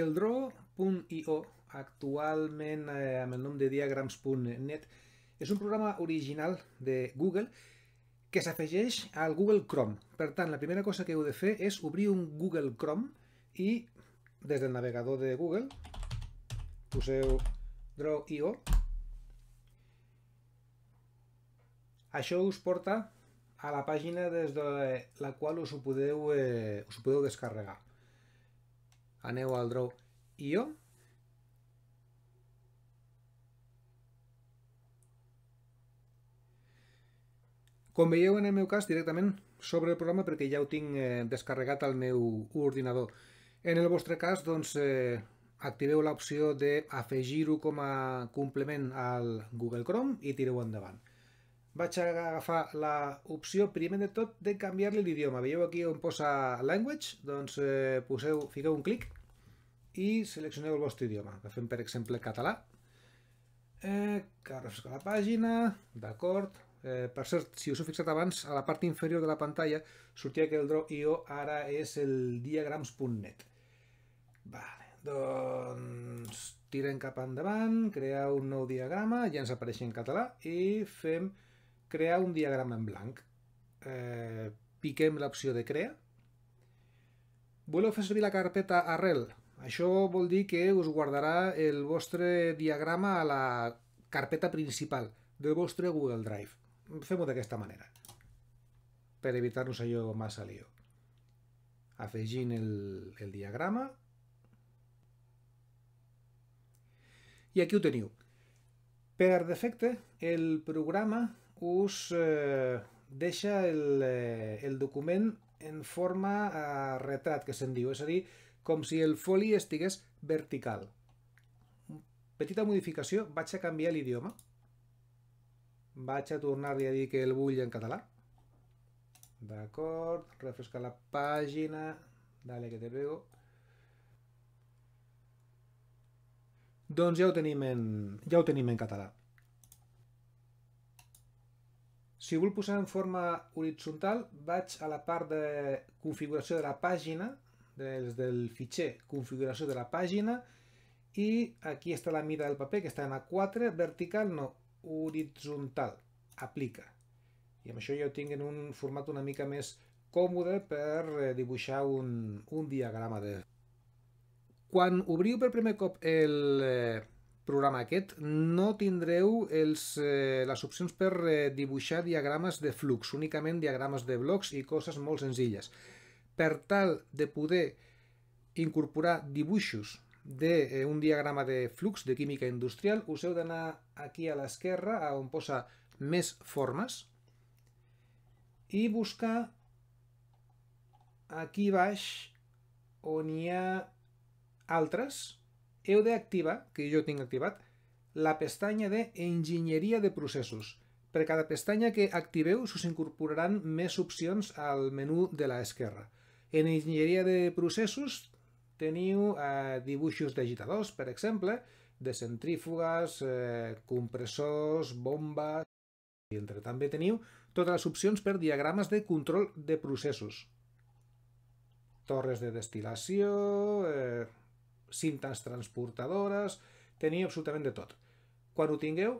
El Draw.io, actualment eh, amb el nom de diagrams.net, és un programa original de Google que s'afegeix al Google Chrome. Per tant, la primera cosa que heu de fer és obrir un Google Chrome i des del navegador de Google poseu Draw.io. Això us porta a la pàgina des de la qual us ho podeu, eh, us ho podeu descarregar aneu al Draw IO Com veieu, en el meu cas, directament sobre el programa perquè ja ho tinc eh, descarregat al meu ordinador. En el vostre cas, doncs, eh, activeu l'opció d'afegir-ho com a complement al Google Chrome i tireu endavant vaig agafar l'opció primer de tot de canviar-li l'idioma. Veieu aquí on posa language? Doncs eh, poseu, fiqueu un clic i seleccioneu el vostre idioma. Agafem, per exemple, català. Eh, refresca la pàgina, d'acord. Eh, per cert, si us heu fixat abans, a la part inferior de la pantalla sortia que el Draw.io ara és el diagrams.net. Vale, doncs tirem cap endavant, crear un nou diagrama, ja ens apareix en català i fem crear un diagrama en blanc. Eh, piquem l'opció de crear. Voleu fer servir la carpeta arrel. Això vol dir que us guardarà el vostre diagrama a la carpeta principal del vostre Google Drive. Fem-ho d'aquesta manera, per evitar-nos allò massa lío. Afegint el, el diagrama. I aquí ho teniu. Per defecte, el programa us eh, deixa el, eh, el document en forma a eh, retrat, que se'n diu, és a dir, com si el foli estigués vertical. Petita modificació, vaig a canviar l'idioma. Vaig a tornar-li a dir que el vull en català. D'acord, refrescar la pàgina. Dale, que te pego. Doncs ja ho tenim en, ja ho tenim en català. Si vull posar en forma horitzontal, vaig a la part de configuració de la pàgina, des del fitxer configuració de la pàgina, i aquí està la mida del paper, que està en A4, vertical no, horitzontal, aplica. I amb això ja ho tinc en un format una mica més còmode per eh, dibuixar un, un diagrama de... Quan obriu per primer cop el, eh, programa aquest no tindreu els, eh, les opcions per eh, dibuixar diagrames de flux, únicament diagrames de blocs i coses molt senzilles. Per tal de poder incorporar dibuixos d'un eh, diagrama de flux de química industrial, us heu d'anar aquí a l'esquerra, on posa més formes, i buscar aquí baix on hi ha altres, heu d'activar, que jo tinc activat, la pestanya de de processos. Per cada pestanya que activeu s'us incorporaran més opcions al menú de la esquerra. En Enginyeria de processos teniu eh, dibuixos d'agitadors, per exemple, de centrífugues, eh, compressors, bombes... I entre també teniu totes les opcions per diagrames de control de processos. Torres de destil·lació... Eh, cintes transportadores, teniu absolutament de tot. Quan ho tingueu,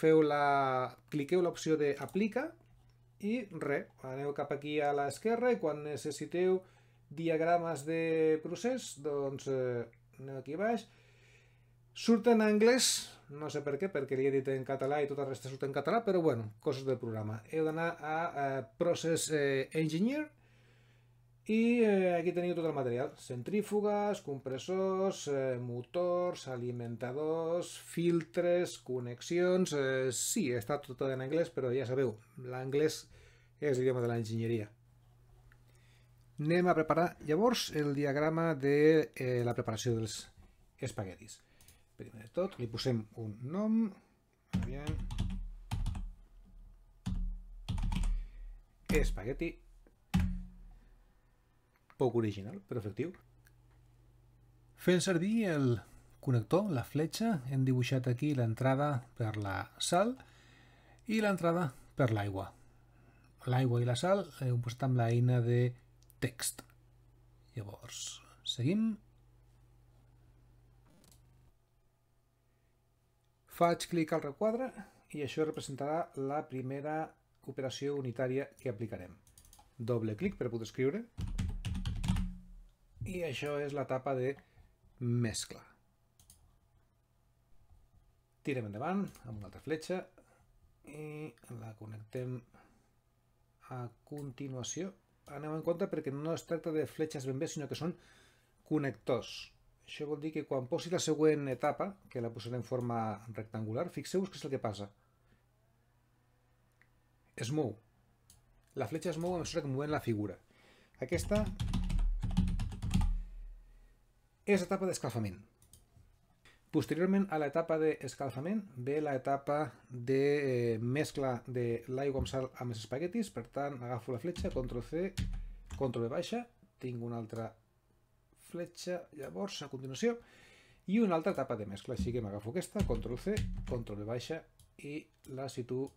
feu la... cliqueu l'opció de aplica i re, aneu cap aquí a l'esquerra i quan necessiteu diagrames de procés, doncs eh, aneu aquí baix. Surt en anglès, no sé per què, perquè li he dit en català i tota la resta surt en català, però bueno, coses del programa. Heu d'anar a eh, Process eh, Engineer, i eh, aquí teniu tot el material, centrífugues, compressors, eh, motors, alimentadors, filtres, connexions... Eh, sí, està tot en anglès, però ja sabeu, l'anglès és l'idioma de l'enginyeria. Anem a preparar llavors el diagrama de eh, la preparació dels espaguetis. Primer de tot li posem un nom, espagueti, poc original, però efectiu. Fent servir el connector, la fletxa, hem dibuixat aquí l'entrada per la sal i l'entrada per l'aigua. L'aigua i la sal heu eh, posat amb l'eina de text. Llavors, seguim. Faig clic al requadre i això representarà la primera operació unitària que aplicarem. Doble clic per poder escriure i això és l'etapa de mescla. Tirem endavant amb una altra fletxa i la connectem a continuació. Aneu en compte perquè no es tracta de fletxes ben bé, sinó que són connectors. Això vol dir que quan posi la següent etapa, que la posaré en forma rectangular, fixeu-vos què és el que passa. Es mou. La fletxa es mou a mesura que movem la figura. Aquesta és etapa d'escalfament. Posteriorment a l'etapa d'escalfament ve l'etapa de eh, mescla de l'aigua amb sal amb els espaguetis, per tant agafo la fletxa, control c control v baixa, tinc una altra fletxa, llavors a continuació, i una altra etapa de mescla, així que m'agafo aquesta, control c control v baixa i la situo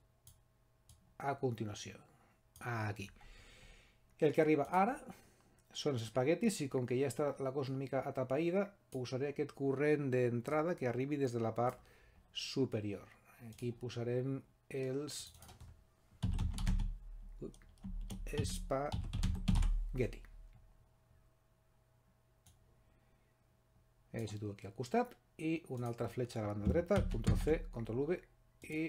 a continuació, aquí. El que arriba ara són els espaguetis i com que ja està la cosa una mica atapaïda, posaré aquest corrent d'entrada que arribi des de la part superior. Aquí posarem els espagueti. el situo aquí al costat i una altra fletxa a la banda dreta, Ctrl C, Ctrl V i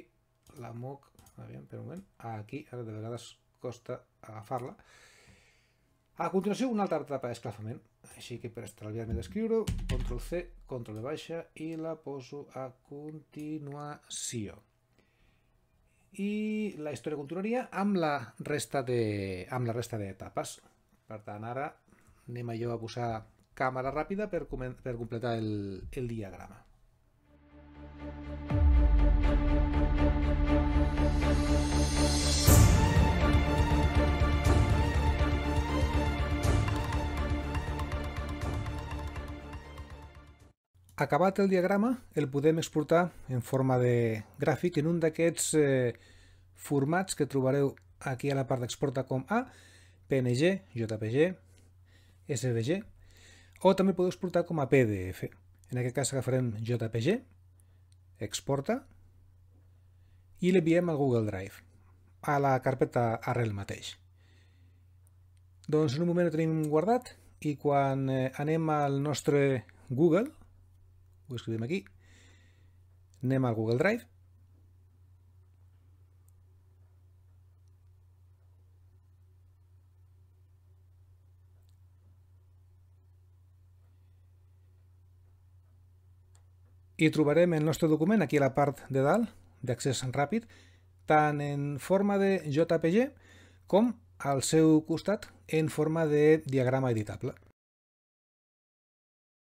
la moc, per un moment, ah, aquí, ara de vegades costa agafar-la, a continuació, una altra etapa d'esclafament. Així que per estalviar-me d'escriure-ho, Ctrl-C, Ctrl-V baixa i la poso a continuació. I la història continuaria amb la resta de, amb la resta d'etapes. Per tant, ara anem allò a posar càmera ràpida per, per completar el, el diagrama. Thank you. Acabat el diagrama, el podem exportar en forma de gràfic en un d'aquests eh, formats que trobareu aquí a la part d'exporta com a PNG, JPG, SVG, o també podeu exportar com a PDF. En aquest cas agafarem JPG, exporta, i l'enviem al Google Drive, a la carpeta arrel mateix. Doncs en un moment ho tenim guardat i quan eh, anem al nostre Google, ho escrivim aquí, anem al Google Drive, i trobarem el nostre document aquí a la part de dalt, d'accés ràpid, tant en forma de JPG com al seu costat en forma de diagrama editable.